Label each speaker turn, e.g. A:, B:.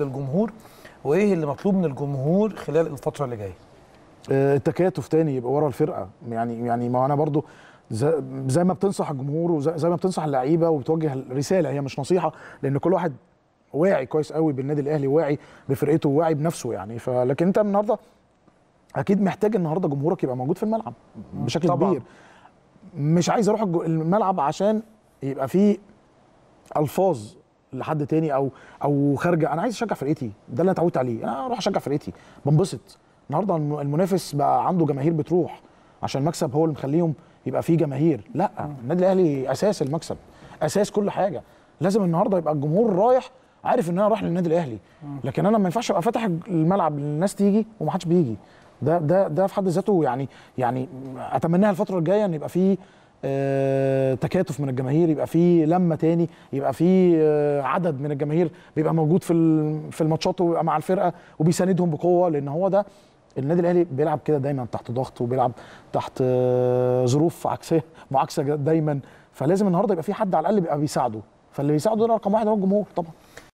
A: للجمهور وايه اللي مطلوب من الجمهور خلال الفتره اللي جايه آه، التكاتف تاني يبقى ورا الفرقه يعني يعني ما انا برضو زي ما بتنصح الجمهور وزي ما بتنصح اللعيبه وبتوجه رساله هي مش نصيحه لان كل واحد واعي كويس قوي بالنادي الاهلي واعي بفرقته واعي بنفسه يعني فلكن انت النهارده اكيد محتاج النهارده جمهورك يبقى موجود في الملعب بشكل طبعًا. كبير مش عايز اروح الملعب عشان يبقى فيه الفاظ لحد تاني او او خارجه انا عايز اشجع فرقتي ده اللي انا اتعودت عليه انا اروح اشجع فرقتي بنبسط النهارده المنافس بقى عنده جماهير بتروح عشان المكسب هو اللي مخليهم يبقى فيه جماهير لا النادي الاهلي اساس المكسب اساس كل حاجه لازم النهارده يبقى الجمهور رايح عارف ان انا رايح للنادي الاهلي لكن انا ما ينفعش ابقى فاتح الملعب للناس تيجي ومحدش بيجي ده ده ده في حد ذاته يعني يعني اتمناها الفتره الجايه ان يبقى فيه آه، تكاتف من الجماهير يبقى في لمه تاني يبقى في آه، عدد من الجماهير بيبقى موجود في في الماتشات وبيبقى مع الفرقه وبيساندهم بقوه لان هو ده النادي الاهلي بيلعب كده دايما تحت ضغط وبيلعب تحت آه، ظروف عكسيه معاكسه دايما فلازم النهارده يبقى في حد على الاقل بيبقى بيساعده فاللي بيساعده ده رقم واحد هو الجمهور طبعا